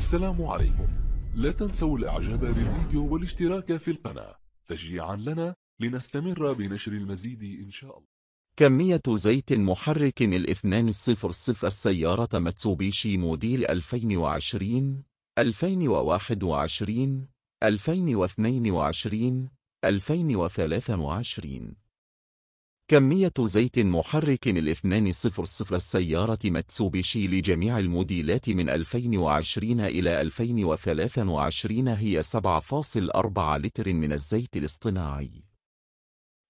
السلام عليكم لا تنسوا الاعجاب بالفيديو والاشتراك في القناة تشجيعا لنا لنستمر بنشر المزيد إن شاء الله كمية زيت محرك الاثنان الصفر صف السيارة متسوبيشي موديل 2020 2021 2022 2023 كمية زيت محرك الاثنان صفر صفر السيارة متسوبشي لجميع الموديلات من 2020 إلى 2023 هي 7.4 لتر من الزيت الاصطناعي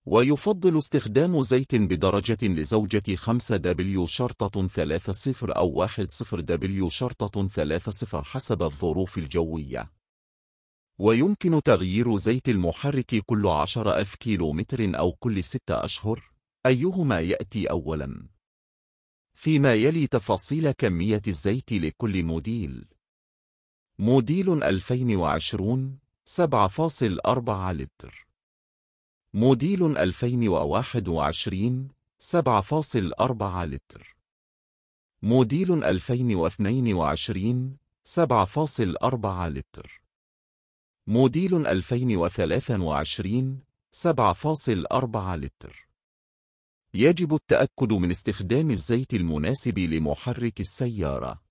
ويفضل استخدام زيت بدرجة لزوجة 5 5W شرطة 30 أو 10 10W شرطة 30 حسب الظروف الجوية ويمكن تغيير زيت المحرك كل عشر ألف متر أو كل 6 أشهر أيهما يأتي أولا؟ فيما يلي تفاصيل كمية الزيت لكل موديل موديل 2020 7.4 لتر موديل 2021 7.4 لتر موديل 2022 7.4 لتر موديل 2023 7.4 لتر يجب التأكد من استخدام الزيت المناسب لمحرك السيارة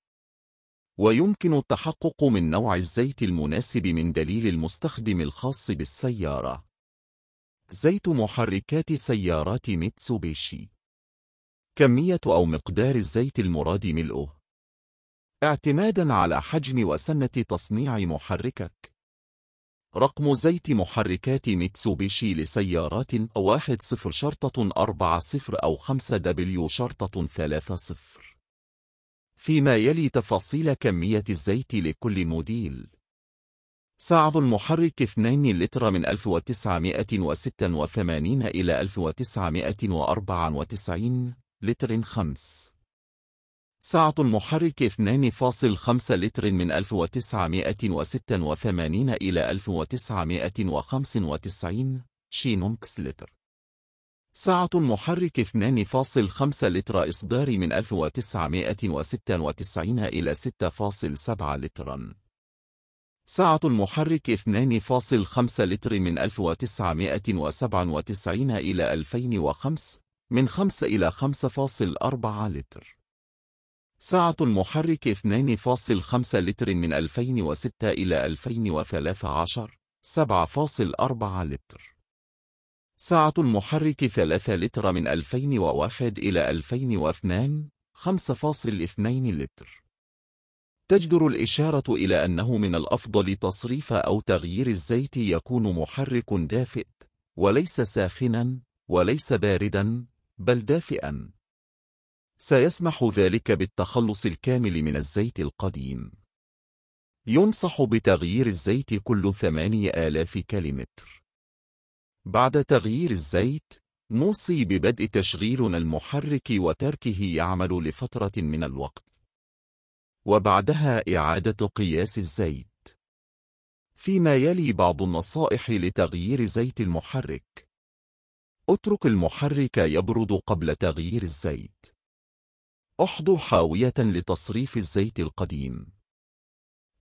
ويمكن التحقق من نوع الزيت المناسب من دليل المستخدم الخاص بالسيارة زيت محركات سيارات ميتسوبيشي كمية أو مقدار الزيت المراد ملؤه اعتماداً على حجم وسنة تصنيع محركك رقم زيت محركات ميتسوبيشي لسيارات واحد صفر شرطة أربعة صفر أو خمسة دبليو شرطة ثلاثة صفر فيما يلي تفاصيل كمية الزيت لكل موديل سعر المحرك 2 لتر من 1986 إلى 1994 لتر 5 سعة المحرك 2.5 لتر من 1986 إلى 1995 شينونكس لتر سعة المحرك 2.5 لتر إصدار من 1996 إلى 6.7 لترا سعة المحرك 2.5 لتر من 1997 إلى 2005 من 5 إلى 5.4 لتر سعة المحرك 2.5 لتر من 2006 إلى 2013 7.4 لتر سعة المحرك 3 لتر من 2001 إلى 2002 5.2 لتر تجدر الإشارة إلى أنه من الأفضل تصريف أو تغيير الزيت يكون محرك دافئ وليس ساخنا وليس باردا بل دافئا سيسمح ذلك بالتخلص الكامل من الزيت القديم ينصح بتغيير الزيت كل 8000 كيلومتر بعد تغيير الزيت نوصي ببدء تشغيلنا المحرك وتركه يعمل لفترة من الوقت وبعدها إعادة قياس الزيت فيما يلي بعض النصائح لتغيير زيت المحرك اترك المحرك يبرد قبل تغيير الزيت احضر حاوية لتصريف الزيت القديم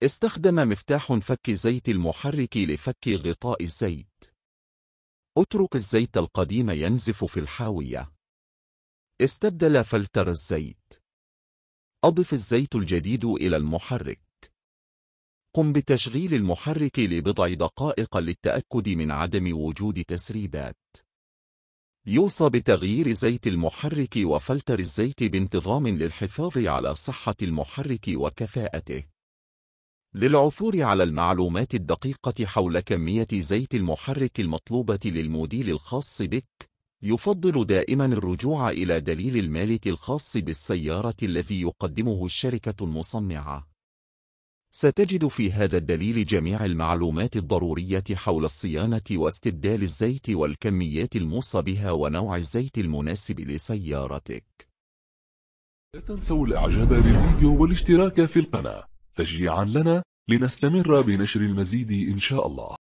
استخدم مفتاح فك زيت المحرك لفك غطاء الزيت اترك الزيت القديم ينزف في الحاوية استبدل فلتر الزيت أضف الزيت الجديد إلى المحرك قم بتشغيل المحرك لبضع دقائق للتأكد من عدم وجود تسريبات يوصى بتغيير زيت المحرك وفلتر الزيت بانتظام للحفاظ على صحة المحرك وكفاءته. للعثور على المعلومات الدقيقة حول كمية زيت المحرك المطلوبة للموديل الخاص بك، يفضل دائما الرجوع إلى دليل المالك الخاص بالسيارة الذي يقدمه الشركة المصنعة. ستجد في هذا الدليل جميع المعلومات الضرورية حول الصيانة واستبدال الزيت والكميات الموصى بها ونوع الزيت المناسب لسيارتك لا تنسوا الاعجاب بالفيديو والاشتراك في القناة تشجيعا لنا لنستمر بنشر المزيد إن شاء الله